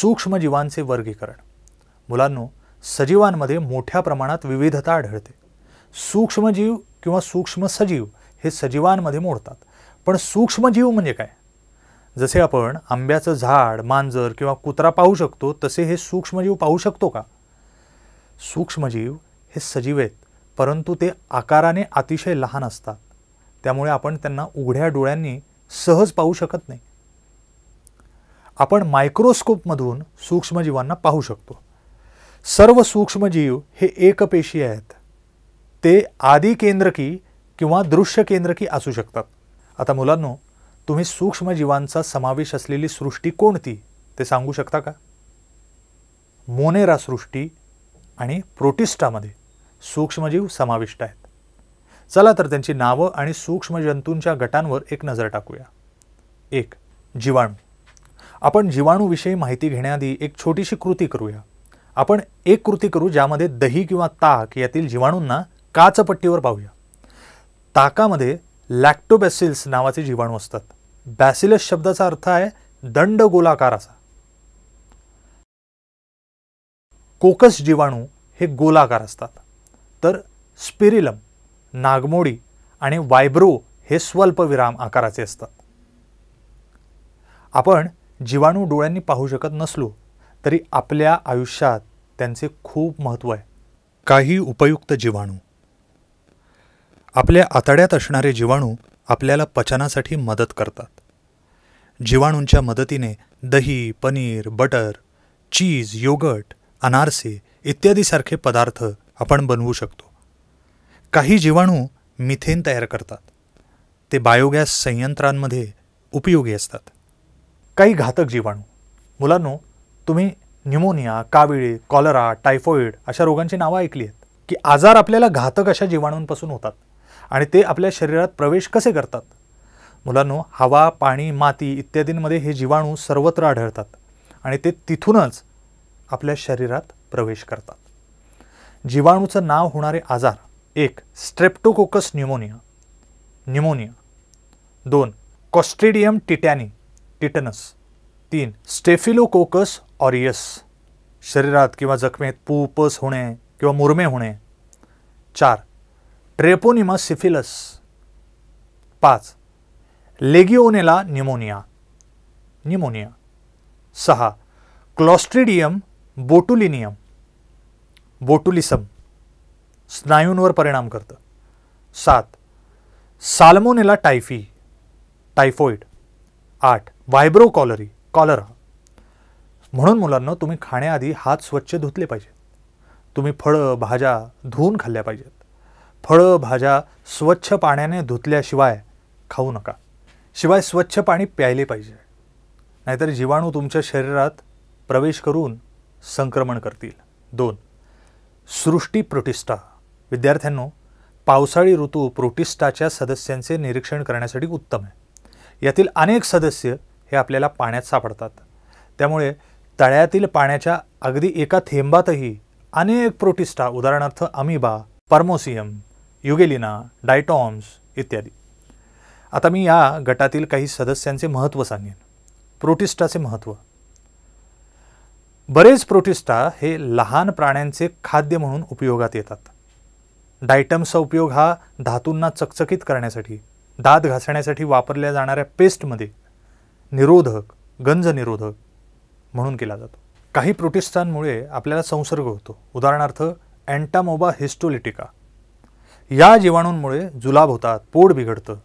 सूक्ष्मजीवांचे वर्गीकरण मुलांनो सजीवांमध्ये मोठ्या प्रमाणात विविधता आढळते सूक्ष्मजीव किंवा सूक्ष्म सजीव हे सजीवांमध्ये मोडतात पण सूक्ष्मजीव म्हणजे काय जसे आपण आंब्याचं झाड मांजर किंवा कुत्रा पाहू शकतो तसे हे सूक्ष्मजीव पाहू शकतो का सूक्ष्मजीव हे सजीव आहेत परंतु ते आकाराने अतिशय लहान असतात त्यामुळे आपण त्यांना उघड्या डोळ्यांनी सहज पाहू शकत नाही आपण मायक्रोस्कोपमधून सूक्ष्मजीवांना पाहू शकतो सर्व सूक्ष्मजीव हे एकपेशी आहेत ते आदिकेंद्रकी केंद्रकी किंवा दृश्य केंद्रकी असू शकतात आता मुलांनो तुम्ही सूक्ष्मजीवांचा समावेश असलेली सृष्टी कोणती ते सांगू शकता का मोनेरा सृष्टी आणि प्रोटिस्टामध्ये सूक्ष्मजीव समाविष्ट आहेत चला तर त्यांची नावं आणि सूक्ष्मजंतूंच्या गटांवर एक नजर टाकूया एक जीवाणू आपण जीवाणूविषयी माहिती घेण्याआधी एक छोटीशी कृती करूया आपण एक कृती करू ज्यामध्ये दही किंवा ताक यातील जीवाणूंना काचपट्टीवर पाहूया ताकामध्ये लॅक्टोबॅसिल्स नावाचे जीवाणू असतात बॅसिलस शब्दाचा अर्थ आहे दंड गोलाकार असा कोकस जीवाणू हे गोलाकार असतात तर स्पिरिलम नागमोडी आणि वायब्रो हे स्वल्पविराम आकाराचे असतात आपण जीवाणू डोळ्यांनी पाहू शकत नसलो तरी आपल्या आयुष्यात त्यांचे खूप महत्त्व आहे काही उपयुक्त जीवाणू आपल्या आतड्यात असणारे जीवाणू आपल्याला पचनासाठी मदत करतात जीवाणूंच्या मदतीने दही पनीर बटर चीज योगट अनारसे इत्यादीसारखे पदार्थ आपण बनवू शकतो काही जीवाणू मिथेन तयार करतात ते बायोगॅस संयंत्रांमध्ये उपयोगी असतात काही घातक जीवाणू मुलांनो तुम्ही न्यूमोनिया काविळे कॉलरा टायफॉईड अशा रोगांची नावं ऐकली आहेत की आजार आपल्याला घातक अशा जीवाणूंपासून होतात आणि ते आपल्या शरीरात प्रवेश कसे करतात मुलांनो हवा पाणी माती इत्यादींमध्ये हे जीवाणू सर्वत्र आढळतात आणि ते तिथूनच आपल्या शरीरात प्रवेश करतात जीवाणूचं नाव होणारे आजार एक स्ट्रेप्टोकोकस न्युमोनिया न्यूमोनिया दोन कॉस्ट्रेडियम टिटॅनी टिटनस तीन स्टेफिलोकोकस ऑरियस शरीरात किंवा जखमेत पूपस होणे किंवा मुरमे होणे चार ट्रेपोनिमा सिफिलस पाच लेगिओनेला निमोनिया निमोनिया सहा क्लॉस्ट्रिडियम बोटुलिनियम बोटुलिसम स्नायूंवर परिणाम करतं सात साल्मोनेला टायफी टायफॉइड आठ वायब्रो कॉलरी कॉलरा म्हणून मुलांना तुम्ही खाण्याआधी हात स्वच्छ धुतले पाहिजेत तुम्ही फळं भाज्या धुवून खाल्ल्या पाहिजेत फळं भाज्या स्वच्छ पाण्याने धुतल्याशिवाय खाऊ नका शिवाय स्वच्छ पाणी प्यायले पाहिजे नाहीतर जीवाणू तुमच्या शरीरात प्रवेश करून संक्रमण करतील दोन सृष्टी प्रोटिस्टा विद्यार्थ्यांनो पावसाळी ऋतू प्रोटिस्टाच्या सदस्यांचे निरीक्षण करण्यासाठी उत्तम आहे यातील अनेक सदस्य हे आपल्याला पाण्यात सापडतात त्यामुळे तळ्यातील पाण्याच्या अगदी एका थेंबातही अनेक प्रोटिस्टा उदाहरणार्थ अमिबा परमोसियम युगेलिना डायटॉम्स इत्यादी आता मी या गटातील काही सदस्यांचे महत्त्व सांगेन प्रोटिस्टाचे महत्त्व बरेच प्रोटिस्टा हे लहान प्राण्यांचे खाद्य म्हणून उपयोगात येतात डायटम्सचा उपयोग हा धातूंना चकचकीत करण्यासाठी दात घासण्यासाठी वापरल्या जाणाऱ्या पेस्टमध्ये निरोधक गंजनिरोधक म्हणून केला जातो काही प्रोटिस्टांमुळे आपल्याला संसर्ग होतो उदाहरणार्थ अँटामोबा हिस्टोलिटिका या जीवाणूंमुळे जुलाब होतात पोट बिघडतं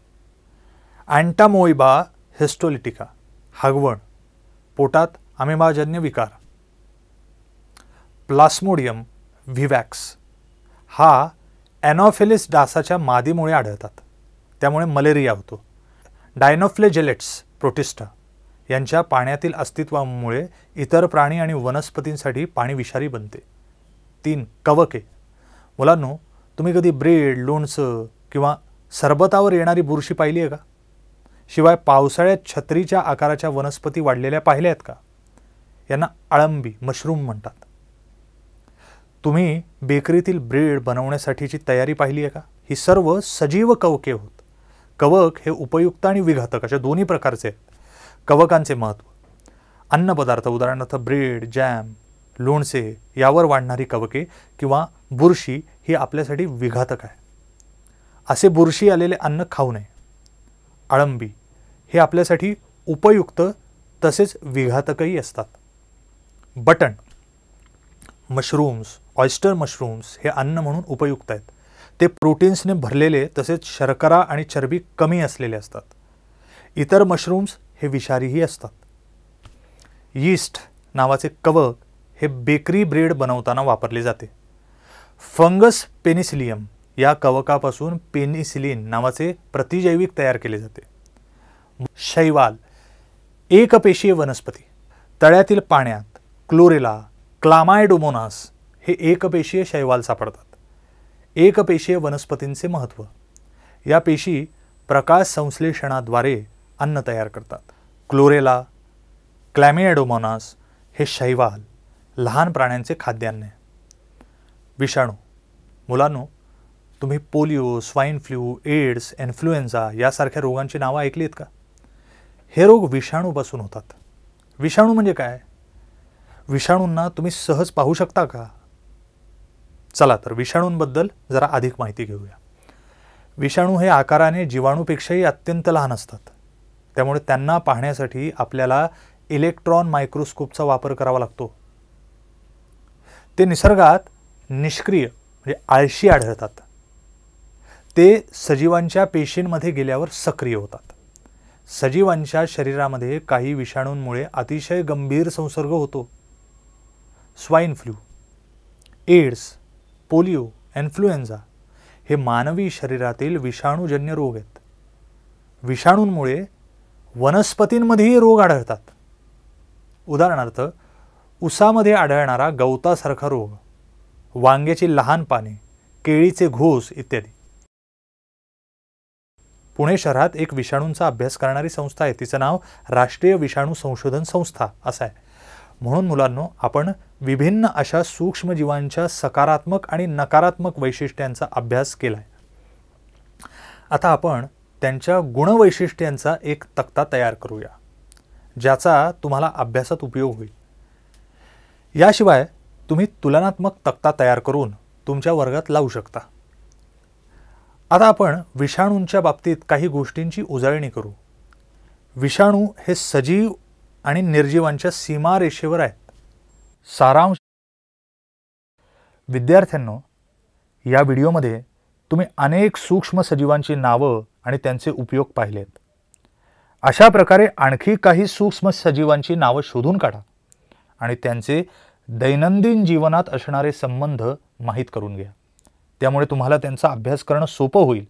अँटामोइबा हिस्टोलिटिका हागवण पोटात अमेमाजन्य विकार प्लास्मोडियम व्हिवॅक्स हा ॲनॉफेलिस डासाच्या मादीमुळे आढळतात त्यामुळे मलेरिया होतो डायनोफ्लेजेलेट्स प्रोटिस्टा यांच्या पाण्यातील अस्तित्वामुळे इतर प्राणी आणि वनस्पतींसाठी पाणी विषारी बनते तीन कवके मुलांनो तुम्ही कधी ब्रेड लोणचं किंवा सरबतावर येणारी बुरशी पाहिली आहे का शिवाय पावसाळ्यात छत्रीच्या आकाराच्या वनस्पती वाढलेल्या पाहिल्या आहेत का यांना आळंबी मशरूम म्हणतात तुम्ही बेकरीतील ब्रेड बनवण्यासाठीची तयारी पाहिली आहे का ही सर्व सजीव कवके होत कवक हे उपयुक्त आणि विघातक अशा दोन्ही प्रकारचे आहेत कवकांचे महत्त्व अन्नपदार्थ उदाहरणार्थ ब्रेड जॅम लोणसे यावर वाढणारी कवके किंवा बुरशी ही आपल्यासाठी विघातक आहे असे बुरशी आलेले अन्न खाऊ नये आळंबी हे आपल्यासाठी उपयुक्त तसेच विघातकही असतात बटण मशरूम्स ऑयस्टर मशरूम्स हे अन्न म्हणून उपयुक्त आहेत ते प्रोटीन्सने भरलेले तसेच शर्करा आणि चरबी कमी असलेले असतात इतर मशरूम्स हे विषारीही असतात यीस्ट नावाचे कवक हे बेकरी ब्रेड बनवताना वापरले जाते फंगस पेनिसिलियम या कवकापासून पेनिसिलिन नावाचे प्रतिजैविक तयार केले जाते शैवाल एकपेशीय वनस्पती तळ्यातील पाण्यात क्लोरेला क्लामायडोमोनास हे एकपेशीय शैवाल सापडतात एकपेशीय वनस्पतींचे महत्त्व या पेशी प्रकाश संश्लेषणाद्वारे अन्न तयार करतात क्लोरेला क्लॅमिएडोमोनास हे शैवाल लहान प्राण्यांचे खाद्यान्न विषाणू मुलांनो तुम्ही polio swine flu AIDS influenza यासारख्या रोगांची नावं ऐकली आहेत का हे रोग विषाणूपासून होतात विषाणू म्हणजे काय विषाणूंना तुम्ही सहज पाहू शकता का चला तर विषाणूंबद्दल जरा अधिक माहिती घेऊया विषाणू हे आकाराने जीवाणूपेक्षाही अत्यंत लहान असतात त्यामुळे त्यांना पाहण्यासाठी आपल्याला इलेक्ट्रॉन मायक्रोस्कोपचा वापर करावा लागतो ते निसर्गात निष्क्रिय म्हणजे आळशी आढळतात ते सजीवांच्या पेशींमध्ये गेल्यावर सक्रिय होतात सजीवांच्या शरीरामध्ये काही विषाणूंमुळे अतिशय गंभीर संसर्ग होतो swine flu AIDS polio influenza हे मानवी शरीरातील विषाणूजन्य रोग आहेत विषाणूंमुळे वनस्पतींमध्येही रोग आढळतात उदाहरणार्थ उसामध्ये आढळणारा गवतासारखा रोग वांग्याची लहान पाने केळीचे घोस इत्यादी पुणे शहरात एक विषाणूंचा अभ्यास करणारी संस्था आहे तिचं नाव राष्ट्रीय विषाणू संशोधन संस्था असं आहे म्हणून मुलांनो आपण विभिन्न अशा सूक्ष्मजीवांच्या सकारात्मक आणि नकारात्मक वैशिष्ट्यांचा अभ्यास केला आहे आता आपण त्यांच्या गुणवैशिष्ट्यांचा एक तक्ता तयार करूया ज्याचा तुम्हाला अभ्यासात उपयोग होईल याशिवाय तुम्ही तुलनात्मक तक्ता तयार करून तुमच्या वर्गात लावू शकता आता आपण विषाणूंच्या बाबतीत काही गोष्टींची उजळणी करू विषाणू हे सजीव आणि निर्जीवांच्या सीमारेषेवर आहेत सारांश विद्यार्थ्यांनो या व्हिडिओमध्ये तुम्ही अनेक सूक्ष्म सजीवांची नावं आणि त्यांचे उपयोग पाहिलेत अशा प्रकारे आणखी काही सूक्ष्म सजीवांची नावं शोधून काढा आणि त्यांचे दैनंदिन जीवनात असणारे संबंध माहीत करून घ्या त्यामुळे तुम्हाला त्यांचा अभ्यास करणं सोपं होईल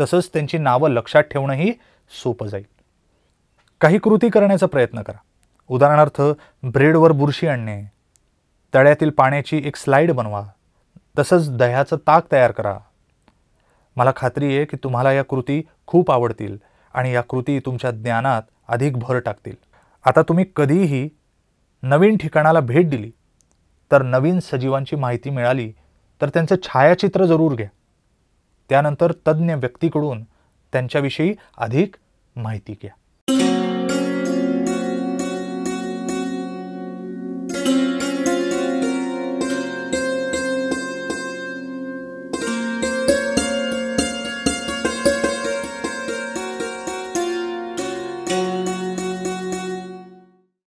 तसंच त्यांची नावं लक्षात ठेवणंही सोपं जाईल काही कृती करण्याचा प्रयत्न करा उदाहरणार्थ ब्रेडवर बुरशी आणणे तळ्यातील पाण्याची एक स्लाईड बनवा तसंच दह्याचं ताक तयार करा मला खात्री आहे की तुम्हाला या कृती खूप आवडतील आणि या कृती तुमच्या ज्ञानात अधिक भर टाकतील आता तुम्ही कधीही नवीन ठिकाणाला भेट दिली तर नवीन सजीवांची माहिती मिळाली तर त्यांचं छायाचित्र जरूर घ्या त्यानंतर तज्ज्ञ व्यक्तीकडून त्यांच्याविषयी अधिक माहिती घ्या